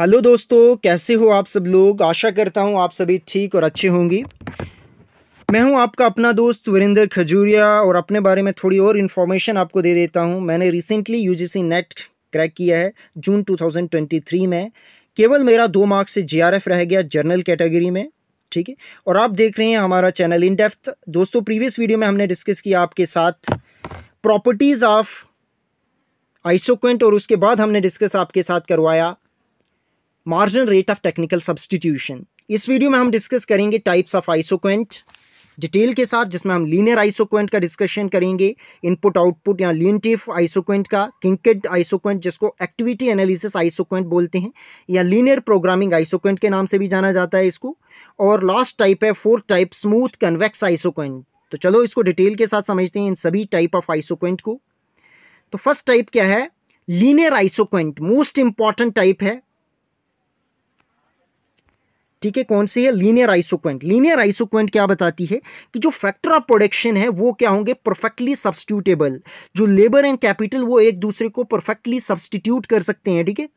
hello दोस्तों कैसे हो आप सब लोग आशा करता हूँ आप सभी ठीक और अच्छे होंगी मैं हूँ आपका अपना दोस्त वरिंदर खजूरिया और अपने बारे में थोड़ी और इन्फॉर्मेशन आपको दे देता हूँ मैंने रिसेंटली यूजीसी नेट क्रैक किया है जून 2023 में केवल मेरा दो मार्क्स से जी रह गया जर्नल कैटेगरी में ठीक है और आप देख रहे हैं हमारा चैनल इन डेफ्थ दोस्तों प्रीवियस वीडियो में हमने डिस्कस किया आपके साथ प्रॉपर्टीज़ ऑफ आइसोक्वेंट और उसके बाद हमने डिस्कस आपके साथ करवाया marginal rate of technical substitution इस वीडियो में हम डिस्कस करेंगे टाइप्स ऑफ आइसोक्वेंट डिटेल के साथ जिसमें हम लीनियर आइसोक्वेंट का डिस्कशन करेंगे इनपुट आउटपुट या टिफ आइसोक्वेंट का किंकेड आइसोक्वेंट जिसको एक्टिविटी एनालिसिस आइसोक्वेंट बोलते हैं या लीनियर प्रोग्रामिंग आइसोक्वेंट के नाम से भी जाना जाता है इसको और लास्ट टाइप है fourth type smooth convex isoquant तो चलो इसको डिटेल के साथ समझते हैं इन सभी टाइप ऑफ आइसोक्वेंट को तो फर्स्ट टाइप क्या है linear isoquant most important type है ठीक है कौन सी है लीनियर आइसोक्वेंट लीनियर आइसोक्वेंट क्या बताती है कि जो फैक्टर ऑफ प्रोडक्शन है वो क्या होंगे परफेक्टली सब्सटीट्यूटेबल जो लेबर एंड कैपिटल वो एक दूसरे को परफेक्टली सब्सटीट्यूट कर सकते हैं ठीक है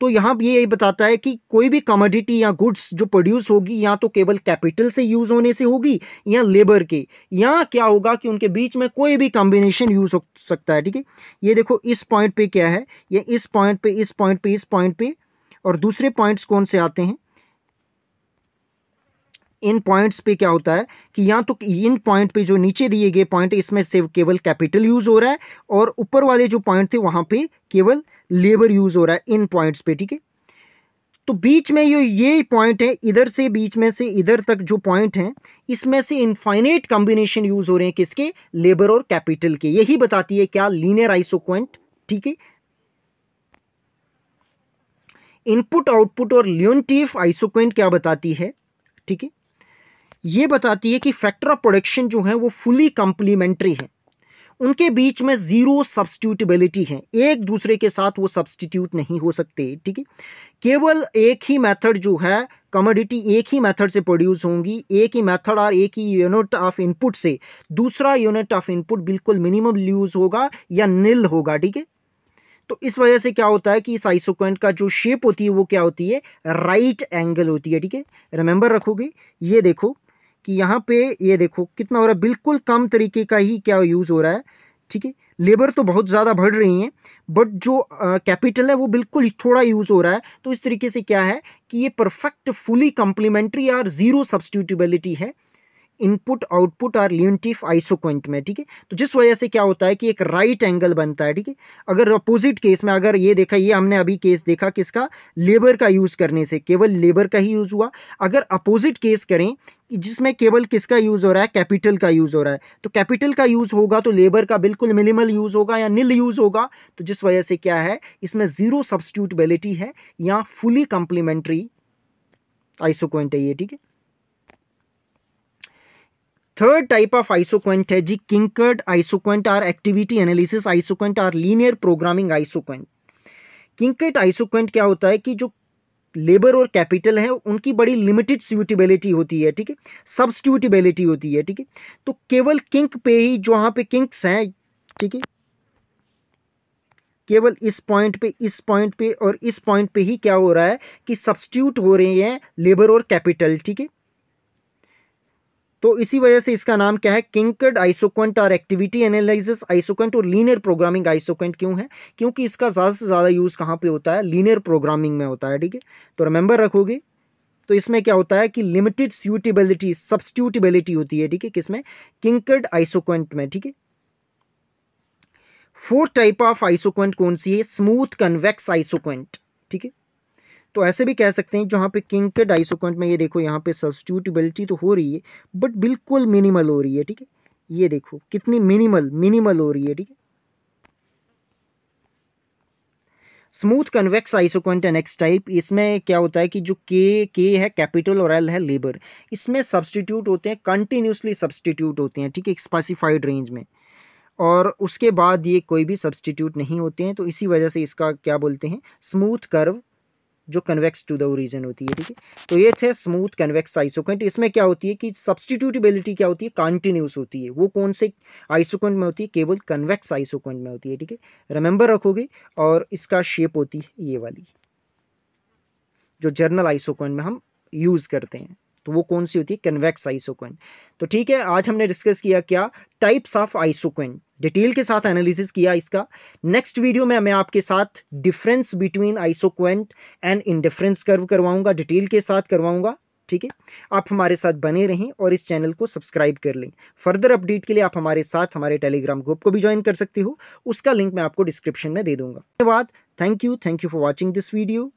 तो यहाँ ये यही बताता है कि कोई भी कमोडिटी या गुड्स जो प्रोड्यूस होगी या तो केवल कैपिटल से यूज़ होने से होगी या लेबर के या क्या होगा कि उनके बीच में कोई भी कॉम्बिनेशन यूज़ हो सकता है ठीक है ये देखो इस पॉइंट पे क्या है ये इस पॉइंट पे इस पॉइंट पे इस पॉइंट पे और दूसरे पॉइंट्स कौन से आते हैं इन पॉइंट्स पे क्या होता है कि या तो इन पॉइंट पे जो नीचे दिए गए पॉइंट इसमें सिर्फ केवल कैपिटल यूज़ हो रहा है और ऊपर वाले जो पॉइंट थे वहां पे केवल लेबर यूज़ हो रहा है इन पॉइंट्स पे ठीक है तो बीच में ये ये पॉइंट है इधर से बीच में से इधर तक जो पॉइंट हैं इसमें से इनफाइनेट कॉम्बिनेशन यूज़ हो रहे हैं किसके लेबर और कैपिटल के यही बताती है क्या लीनियर आइसोक्वेंट ठीक है इनपुट आउटपुट और ल्यूनटीफ आइसोक्वेंट क्या बताती है ठीक है ये बताती है कि फैक्टर ऑफ प्रोडक्शन जो है वो फुली कंप्लीमेंट्री है उनके बीच में ज़ीरो सब्सटीट्यूटेबिलिटी है एक दूसरे के साथ वो सब्सटीट्यूट नहीं हो सकते ठीक है केवल एक ही मेथड जो है कमोडिटी एक ही मेथड से प्रोड्यूस होंगी एक ही मेथड और एक ही यूनिट ऑफ इनपुट से दूसरा यूनिट ऑफ इनपुट बिल्कुल मिनिमम यूज़ होगा या नील होगा ठीक है तो इस वजह से क्या होता है कि इस आइसोक्वेंट का जो शेप होती है वो क्या होती है राइट right एंगल होती है ठीक है रिमेंबर रखोगे ये देखो कि यहाँ पे ये देखो कितना हो रहा है बिल्कुल कम तरीके का ही क्या यूज़ हो रहा है ठीक है लेबर तो बहुत ज़्यादा बढ़ रही हैं बट जो कैपिटल है वो बिल्कुल थोड़ा यूज़ हो रहा है तो इस तरीके से क्या है कि ये परफेक्ट फुली कम्प्लीमेंट्री और ज़ीरो सब्सटिट्यूटिबिलिटी है इनपुट आउटपुट आर लिमिटिव आइसोक्वेंट में ठीक है तो जिस वजह से क्या होता है कि एक राइट right एंगल बनता है ठीक है अगर अपोजिट केस में अगर ये देखा ये हमने अभी केस देखा किसका लेबर का यूज़ करने से केवल लेबर का ही यूज़ हुआ अगर अपोजिट केस करें जिसमें केवल किसका यूज़ हो रहा है कैपिटल का यूज़ हो रहा है तो कैपिटल का यूज़ होगा तो लेबर का बिल्कुल मिनिमल यूज़ होगा या नील यूज़ होगा तो जिस वजह से क्या है इसमें ज़ीरो सब्सिट्यूटबिलिटी है या फुली कंप्लीमेंट्री आइसोक्वेंट है ये ठीक है थर्ड टाइप ऑफ आइसोक्वेंट है जी kinked isoquant or activity analysis isoquant or linear programming isoquant kinked isoquant क्या होता है कि जो लेबर और कैपिटल है उनकी बड़ी लिमिटेड स्यूटेबिलिटी होती है ठीक है सब्सट्यूटेबिलिटी होती है ठीक है तो केवल किंक पे ही जहाँ पे किंक्स हैं ठीक है केवल इस पॉइंट पे इस पॉइंट पे और इस पॉइंट पे ही क्या हो रहा है कि सब्सिट्यूट हो रहे हैं लेबर और कैपिटल ठीक है तो इसी वजह से इसका नाम क्या है किंकड आइसोक्वेंट और एक्टिविटी एनालिसिस आइसोक्वेंट और लीनियर प्रोग्रामिंग आइसोक्वेंट क्यों है क्योंकि इसका ज़्यादा से ज़्यादा यूज़ कहाँ पे होता है लीनियर प्रोग्रामिंग में होता है ठीक है तो रिमेंबर रखोगे तो इसमें क्या होता है कि लिमिटेड सूटेबिलिटी सब्सट्यूटेबिलिटी होती है ठीक है किसमें किंकड आइसोक्वेंट में ठीक है फोर्थ टाइप ऑफ आइसोक्वेंट कौन सी है स्मूथ कन्वेक्स आइसोक्वेंट ठीक है तो ऐसे भी कह सकते हैं जहाँ पे किंग के डाइसोकंट में ये देखो यहाँ पे सब्सटीट्यूबिलिटी तो हो रही है बट बिल्कुल मिनिमल हो रही है ठीक है ये देखो कितनी मिनिमल मिनिमल हो रही है ठीक है स्मूथ कन्वेक्स आइसोकॉन्ट एन एक्स टाइप इसमें क्या होता है कि जो के के है कैपिटल और एल है लेबर इसमें सब्सटीट्यूट होते हैं कंटिन्यूसली सब्सटीट्यूट होते हैं ठीक है स्पेसिफाइड रेंज में और उसके बाद ये कोई भी सब्सटीट्यूट नहीं होते हैं तो इसी वजह से इसका क्या बोलते हैं स्मूथ कर्व जो कन्वेक्स टू द ओरिजन होती है ठीक है तो ये थे स्मूथ कन्वेक्स आइसोक्वेंट इसमें क्या होती है कि सब्सटीट्यूटिबिलिटी क्या होती है कॉन्टिन्यूस होती है वो कौन से आइसोक्वेंट में होती है केवल कन्वेक्स आइसोक्वेंट में होती है ठीक है रिमेंबर रखोगे और इसका शेप होती है ये वाली जो जर्नल आइसोक्वेंट में हम यूज़ करते हैं तो वो कौन सी होती है कन्वेक्स आइसोक्वेंट तो ठीक है आज हमने डिस्कस किया क्या टाइप्स ऑफ आइसोक्वेंट डिटेल के साथ एनालिसिस किया इसका नेक्स्ट वीडियो में मैं आपके साथ difference between isoquant and indifference curve करवाऊंगा डिटेल के साथ करवाऊंगा ठीक है आप हमारे साथ बने रहें और इस चैनल को सब्सक्राइब कर लें फर्दर अपडेट के लिए आप हमारे साथ हमारे टेलीग्राम ग्रुप को भी ज्वाइन कर सकते हो उसका लिंक मैं आपको डिस्क्रिप्शन में दे दूंगा धन्यवाद thank you thank you for watching this video